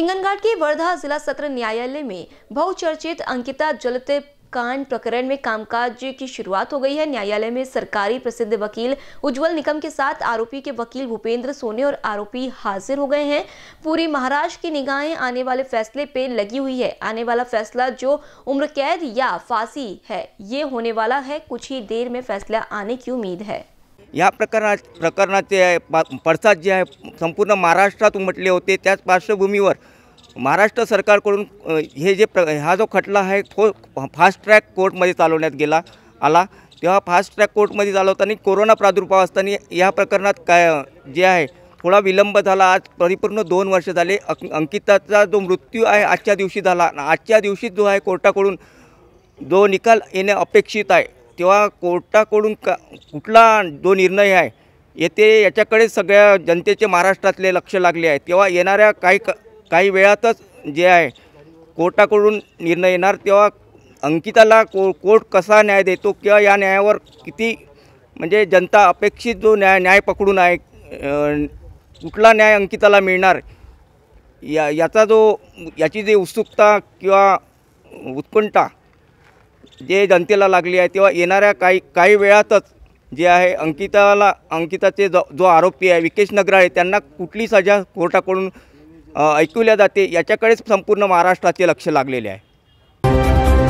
हिंगनघाट के वर्धा जिला सत्र न्यायालय में बहुचर्चित अंकिता जलत कांड प्रकरण में कामकाज की शुरुआत हो गई है न्यायालय में सरकारी प्रसिद्ध वकील उज्जवल निकम के साथ आरोपी के वकील भूपेंद्र सोने और आरोपी हाजिर हो गए हैं पूरी महाराष्ट्र की निगाहें आने वाले फैसले पे लगी हुई है आने वाला फैसला जो उम्र कैद या फांसी है ये होने वाला है कुछ ही देर में फैसला आने की उम्मीद है या प्रकरणात प्रकरणाचे आहे पा पडसाद जे आहे संपूर्ण महाराष्ट्रात उमटले होते त्याच पार्श्वभूमीवर महाराष्ट्र सरकारकडून हे जे प्र हा जो खटला आहे तो फास्ट ट्रॅक कोर्टमध्ये चालवण्यात गेला आला तेव्हा फास्ट ट्रॅक कोर्टमध्ये चालवताना कोरोना प्रादुर्भाव असताना या प्रकरणात काय जे आहे थोडा विलंब झाला आज परिपूर्ण दोन वर्ष झाले अंकिताचा जो मृत्यू आहे आजच्या दिवशी झाला आजच्या दिवशी जो आहे कोर्टाकडून जो निकाल येणे अपेक्षित आहे तेव्हा कोर्टाकडून का कुठला जो निर्णय आहे येते याच्याकडे सगळ्या जनतेचे महाराष्ट्रातले लक्ष लागले आहे तेव्हा येणाऱ्या काही क काही वेळातच जे आहे कोर्टाकडून निर्णय येणार तेव्हा अंकिताला को कोर्ट कसा न्याय देतो किंवा या न्यायावर किती म्हणजे जनता अपेक्षित जो न्याय न्याय पकडून आहे कुठला न्याय अंकिताला मिळणार या याचा जो याची जी उत्सुकता किंवा उत्कंठा जे जनतेला लागली आहे तेव्हा येणाऱ्या काही काही वेळातच जे आहे अंकिताला अंकिताचे जो जो आरोपी आहे विकेश नगरा आहे त्यांना कुठली सजा कोर्टाकडून ऐकवल्या जाते याच्याकडेच संपूर्ण महाराष्ट्राचे लक्ष लागलेले आहे